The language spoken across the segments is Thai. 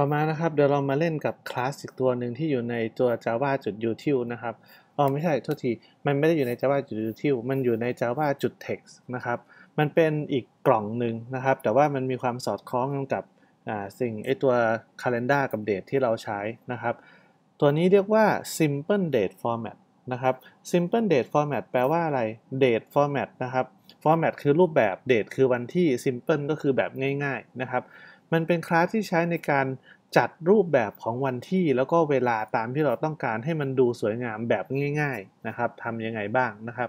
ต่อมานะครับเดี๋ยวเรามาเล่นกับคลาสอีกตัวหนึ่งที่อยู่ในตัว java จุด util นะครับอ๋อไม่ใช่โทษที มันไม่ได้อยู่ใน java จุด util มันอยู่ใน java จุด text นะครับ มันเป็นอีกกล่องหนึ่งนะครับ แต่ว่ามันมีความสอดคล้องกับสิ่งไอตัว calendar กับ date ที่เราใช้นะครับ ตัวนี้เรียกว่า simple date format นะครับ simple date format แปลว่าอะไร date format นะครับ format คือรูปแบบ date คือวันที่ simple ก็คือแบบง่ายๆนะครับมันเป็นคลาสที่ใช้ในการจัดรูปแบบของวันที่แล้วก็เวลาตามที่เราต้องการให้มันดูสวยงามแบบง่าย ๆนะครับทำยังไงบ้างนะครับ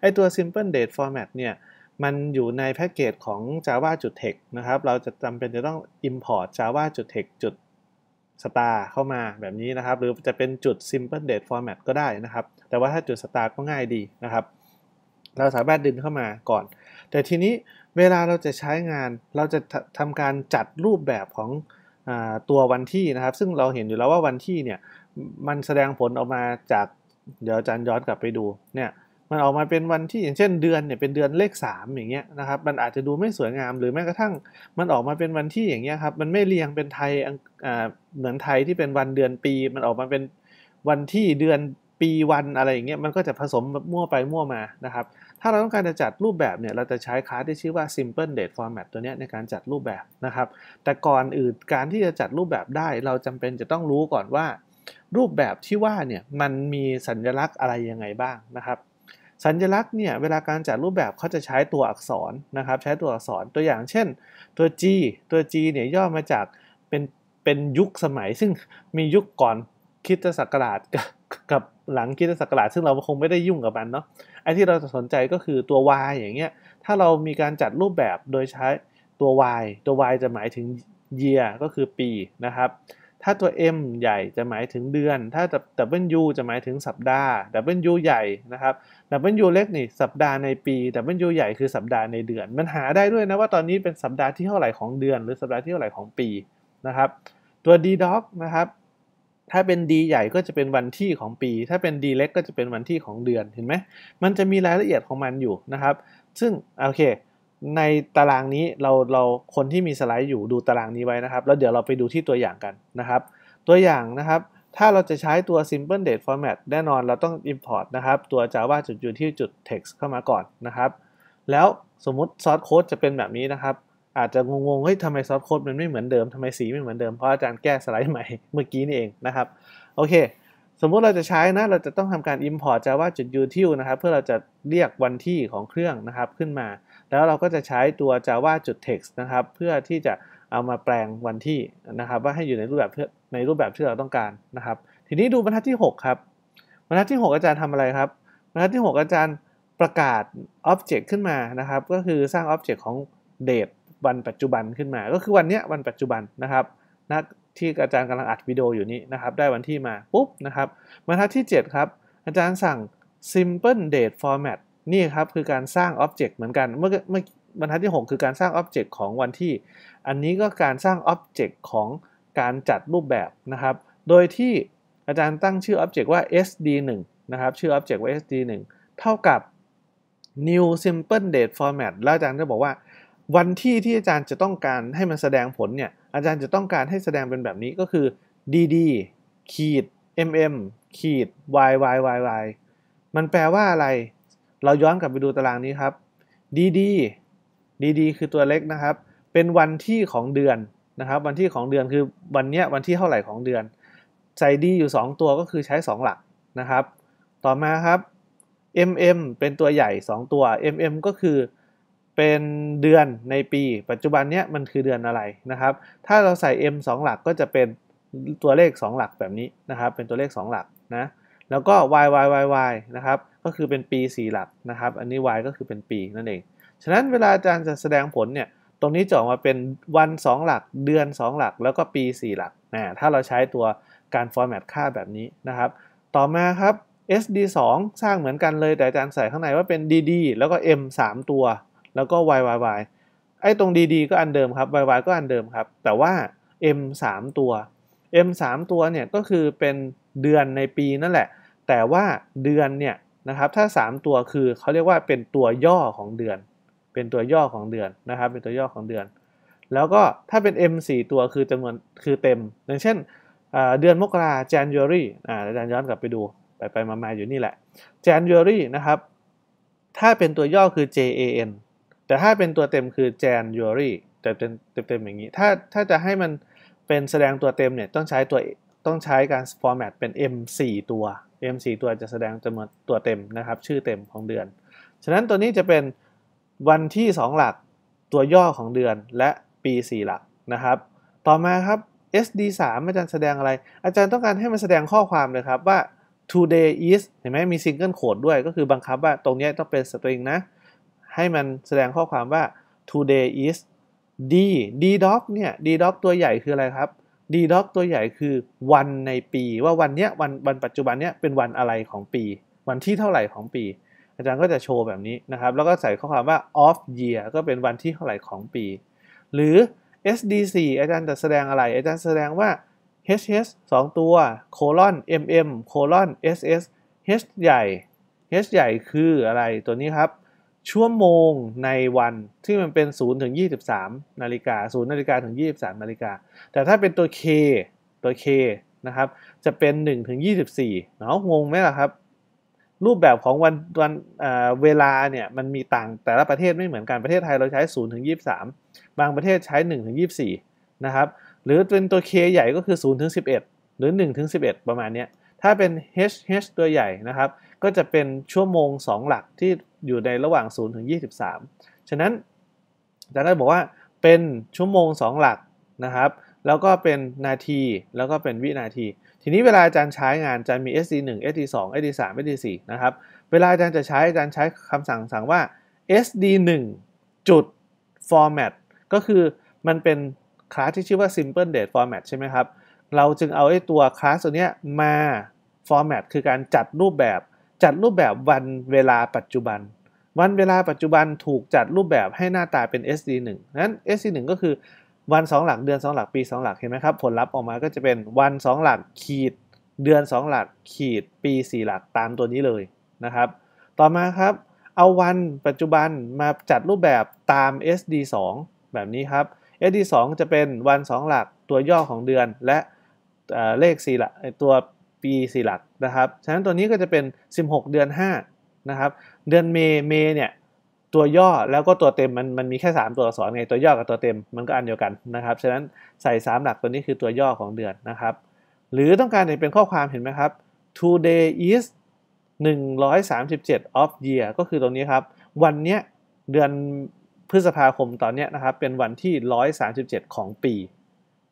ไอตัว simple date format เนี่ยมันอยู่ในแพ็กเกจของ j a v a t e c นะครับเราจะจำเป็นจะต้อง import j a v a t e c จุด star เข้ามาแบบนี้นะครับ หรือจะเป็นจุด simple date format ก็ได้นะครับ แต่ว่าถ้าจุด star ก็ง่ายดีนะครับ เราสามารถดึงเข้ามาก่อน แต่ทีนี้เวลาเราจะใช้งาน เราจะทำการจัดรูปแบบของอตัววันที่นะครับ ซึ่งเราเห็นอยู่แล้วว่าวันที่เนี่ย มันแสดงผลออกมาจาก เดี๋ยวอาจารย์ย้อนกลับไปดู เนี่ย มันออกมาเป็นวันที่อย่างเช่นเดือนเนี่ยเป็นเดือนเลข 3 อย่างเงี้ยนะครับ มันอาจจะดูไม่สวยงามหรือแม้กระทั่งมันออกมาเป็นวันที่อย่างเงี้ยครับ มันไม่เรียงเป็นไทยเหมือนไทยที่เป็นวันเดือนปี มันออกมาเป็นวันที่เดือนปีวันอะไรอย่างเงี้ยมันก็จะผสมมั่วไปมั่วมานะครับ ถ้าเราต้องการจะจัดรูปแบบเนี่ยเราจะใช้คลาสที่ชื่อว่า simple date format ตัวเนี้ยในการจัดรูปแบบนะครับ แต่ก่อนอื่นการที่จะจัดรูปแบบได้เราจำเป็นจะต้องรู้ก่อนว่า รูปแบบที่ว่าเนี่ยมันมีสัญลักษณ์อะไรยังไงบ้างนะครับ สัญลักษณ์เนี่ยเวลาการจัดรูปแบบเขาจะใช้ตัวอักษรนะครับ ใช้ตัวอักษรตัวอย่างเช่นตัว G ตัว G เนี่ยย่อมาจากเป็นเป็นยุคสมัยซึ่งมียุคก่อนคิดศักราชกับหลังคิดศักราช ซึ่งเราคงไม่ได้ยุ่งกับมันเนาะไอ้ที่เราจะสนใจก็คือตัว y อย่างเงี้ยถ้าเรามีการจัดรูปแบบโดยใช้ตัว y ตัว y จะหมายถึง year ก็คือปีนะครับ ถ้าตัว m ใหญ่จะหมายถึงเดือน ถ้า w จะหมายถึงสัปดาห์ w ใหญ่นะครับ w เล็กนี่สัปดาห์ในปี w ใหญ่คือสัปดาห์ในเดือนมันหาได้ด้วยนะว่าตอนนี้เป็นสัปดาห์ที่เท่าไหร่ของเดือนหรือสัปดาห์ที่เท่าไหร่ของปีนะครับ ตัว d d o กนะครับถ้าเป็นดีใหญ่ก็จะเป็นวันที่ของปี ถ้าเป็นดีเล็กก็จะเป็นวันที่ของเดือน เห็นไหม มันจะมีรายละเอียดของมันอยู่นะครับ ซึ่งโอเค ในตารางนี้เราเราคนที่มีสไลด์อยู่ดูตารางนี้ไว้นะครับ แล้วเดี๋ยวเราไปดูที่ตัวอย่างกันนะครับ ตัวอย่างนะครับ ถ้าเราจะใช้ตัว simple date format แน่นอนเราต้อง import นะครับ ตัว java จุดอยู่ที่จุด text เข้ามาก่อนนะครับ แล้วสมมติ Source Code จะเป็นแบบนี้นะครับอาจจะงงๆเฮ้ยทำไมซอฟต์โค้ดมันไม่เหมือนเดิม ทำไมสีไม่เหมือนเดิม เพราะอาจารย์แก้สไลด์ใหม่เมื่อกี้นี่เองนะครับ โอเค สมมุติเราจะใช้นะ เราจะต้องทำการ import java จุดยูทิลนะครับ เพื่อเราจะเรียกวันที่ของเครื่องนะครับขึ้นมา แล้วเราก็จะใช้ตัว java จุด text นะครับ เพื่อที่จะเอามาแปลงวันที่นะครับว่าให้อยู่ในรูปแบบเื่อในรูปแบบที่เราต้องการนะครับ ทีนี้ดูบรรทัดที่ 6 ครับ บรรทัดที่ 6 อาจารย์ทำอะไรครับ บรรทัดที่ 6 อาจารย์ประกาศ object ขึ้นมานะครับ ก็คือสร้าง object ของ date วันปัจจุบันขึ้นมา ก็คือวันนี้วันปัจจุบันนะครับนะที่อาจารย์กำลังอัดวิดีโออยู่นี้นะครับ ได้วันที่มาปุ๊บนะครับ บรรทัดที่7ครับอาจารย์สั่ง simple date format นี่ครับคือการสร้างออ็บเจกต์เหมือนกัน เมื่อเมื่อบรรทัดที่ 6 คือการสร้างออ็บเจกต์ของวันที่ อันนี้ก็การสร้างออ็บเจกต์ของการจัดรูปแบบนะครับ โดยที่อาจารย์ตั้งชื่อออ็บเจกต์ว่า sd1 นะครับ ชื่อออ็บเจกต์ว่า sd1 เท่ากับ new simple date format แล้วอาจารย์จะบอกว่าวันที่ที่อาจารย์จะต้องการให้มันแสดงผลเนี่ยอาจารย์จะต้องการให้แสดงเป็นแบบนี้ก็คือ dd ขีด mm ขีด yyy มันแปลว่าอะไร เราย้อนกลับไปดูตารางนี้ครับ dd dd คือตัวเล็กนะครับ เป็นวันที่ของเดือนนะครับ วันที่ของเดือนคือวันเนี้ยวันที่เท่าไหร่ของเดือน ใส่ d อยู่ 2 ตัวก็คือใช้ 2 หลักนะครับ ต่อมาครับ mm เป็นตัวใหญ่ 2 ตัว mm ก็คือเป็นเดือนในปี ปัจจุบันเนี้ยมันคือเดือนอะไรนะครับ ถ้าเราใส่ m 2 หลักก็จะเป็นตัวเลข 2 หลักแบบนี้นะครับเป็นตัวเลข 2 หลักนะ แล้วก็ y y y y นะครับก็คือเป็นปี 4 หลักนะครับ อันนี้ y ก็คือเป็นปีนั่นเอง ฉะนั้นเวลาอาจารย์จะแสดงผลเนี่ย ตรงนี้จะออกมาเป็นวัน 2 หลัก เดือน 2 หลัก แล้วก็ปี 4 หลักนะถ้าเราใช้ตัวการฟอร์แมตค่าแบบนี้นะครับ ต่อมาครับ SD2 สร้างเหมือนกันเลย แต่อาจารย์ใส่ข้างในว่าเป็น DD แล้วก็ M 3ตัวแล้วก็ yy ไอ้ตรงดีๆก็อันเดิมครับ yy ก็อันเดิมครับ แต่ว่า m 3ตัว m 3ตัวเนี่ยก็คือเป็นเดือนในปีนั่นแหละ แต่ว่าเดือนเนี่ยนะครับถ้า 3 ตัวคือเขาเรียกว่าเป็นตัวย่อของเดือน เป็นตัวย่อของเดือนนะครับ เป็นตัวย่อของเดือน แล้วก็ถ้าเป็น m 4ตัวคือจำนวนคือเต็ม อย่างเช่นเดือนมกรา January อ่าอาจารย์ย้อนกลับไปดูไปไปมาๆอยู่นี่แหละ January นะครับถ้าเป็นตัวย่อคือ JAN แต่ถ้าเป็นตัวเต็มคือ Jan ูร r y แต่เป็นเต็มอย่างนี้ถ้าถ้าจะให้มันเป็นแสดงตัวเต็มเนี่ยต้องใช้ตัวต้องใช้การฟอร์แมตเป็น M4 ตัว M4 ตัวจะแสดงจำนวนตัวเต็มนะครับ ชื่อเต็มของเดือน ฉะนั้นตัวนี้จะเป็นวันที่ 2 หลักตัวย่อของเดือนและปี 4 หลักนะครับ ต่อมาครับ SD3 อาจารย์แสดงอะไร อาจารย์ต้องการให้มันแสดงข้อความเลยครับว่า today is เห็นไหมมีซิงเกิลโคดด้วยก็คือบังคับว่าตรงนี้ต้องเป็นสตริงนะให้มันแสดงข้อความว่า today is d d doc เนี่ย d doc ตัวใหญ่คืออะไรครับ d doc ตัวใหญ่คือวันในปี ว่าวันเนี้ยวันวันปัจจุบันเนี้ยเป็นวันอะไรของปี วันที่เท่าไหร่ของปี อาจารย์ก็จะโชว์แบบนี้นะครับ แล้วก็ใส่ข้อความว่า o f year ก็เป็นวันที่เท่าไหร่ของปี หรือ sdc อาจารย์จะแสดงอะไร อาจารย์แสดงว่า h h 2ตัว colon mm colon ss h ใหญ่ h ใหญ่คืออะไรตัวนี้ครับชั่วโมงในวันที่มันเป็น0ถึง23 นาฬิกา0นาฬิกาถึง 23 นาฬิกา แต่ถ้าเป็นตัว K ตัว K นะครับจะเป็น1ถึง24เนาะงงไหมล่ะครับ รูปแบบของวันวันเวลาเนี่ยมันมีต่างแต่ละประเทศไม่เหมือนกันประเทศไทยเราใช้0ถึง23 บางประเทศใช้1ถึง24นะครับหรือเป็นตัว K ใหญ่ก็คือ0ถึง11 หรือ1ถึง11 ประมาณนี้ถ้าเป็น H H ตัวใหญ่นะครับ ก็จะเป็นชั่วโมง 2 หลักที่อยู่ในระหว่าง 0 ถึง 23 ฉะนั้นอาจารย์ก็บอกว่าเป็นชั่วโมง 2 หลักนะครับ แล้วก็เป็นนาทีแล้วก็เป็นวินาที ทีนี้เวลาอาจารย์ใช้งานอาจารย์มี sd 1 sd 2 sd 3 sd 4นะครับ เวลาอาจารย์จะใช้อาจารย์ใช้คำสั่งสั่งว่า sd 1จุด format ก็คือมันเป็น คลาสที่ชื่อว่า simple date format ใช่ไหมครับ เราจึงเอาไอ้ตัวคลาสตัวเนี้ยมา format คือการจัดรูปแบบจัดรูปแบบวันเวลาปัจจุบัน วันเวลาปัจจุบันถูกจัดรูปแบบให้หน้าตาเป็น SD1 นั้น SD1 ก็คือวัน 2 หลักเดือน 2 หลักปี2หลักเห็นไหมครับผลลัพธ์ออกมาก็จะเป็นวัน 2 หลักขีดเดือน 2 หลักขีดปี 4 หลักตามตัวนี้เลยนะครับ ต่อมาครับเอาวันปัจจุบันมาจัดรูปแบบตาม SD2 แบบนี้ครับ SD2 จะเป็นวัน 2 หลักตัวย่อของเดือนและเลข 4 หลักตัวปี4หลักนะครับ ฉะนั้นตัวนี้ก็จะเป็น 16 เดือน5นะครับ เดือนเมย์เมย์เนี่ยตัวย่อแล้วก็ตัวเต็มมันมันมีแค่ 3 ตัวอักษรไงตัวย่อกับตัวเต็มมันก็อันเดียวกันนะครับ ฉะนั้นใส่ 3 หลักตัวนี้คือตัวย่อของเดือนนะครับ หรือต้องการเห็นเป็นข้อความเห็นไหมครับ today is 137 of year ก็คือตรงนี้ครับ วันเนี้ยเดือนพฤษภาคมตอนเนี้ยนะครับ เป็นวันที่ 137 ของปี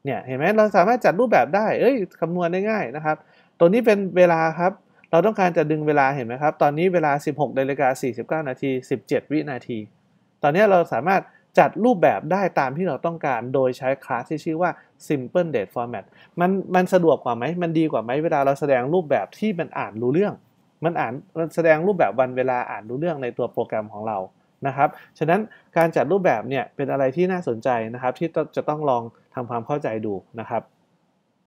เนี่ยเห็นไหมเราสามารถจัดรูปแบบได้ เอ้ยคำนวณได้ง่ายนะครับตรงนี้เป็นเวลาครับ เราต้องการจะดึงเวลาเห็นไหมครับ ตอนนี้เวลา 16นาฬิกา49 นาที 17 วินาที ตอนนี้เราสามารถจัดรูปแบบได้ตามที่เราต้องการโดยใช้คลาสที่ชื่อว่า simple date format มันมันสะดวกกว่าไหม มันดีกว่าไหมเวลาเราแสดงรูปแบบที่มันอ่านรู้เรื่อง มันอ่านแสดงรูปแบบวันเวลาอ่านรู้เรื่องในตัวโปรแกรมของเรา นะครับ ฉะนั้นการจัดรูปแบบเนี่ยเป็นอะไรที่น่าสนใจนะครับ ที่จะต้องลองทำความเข้าใจดูนะครับ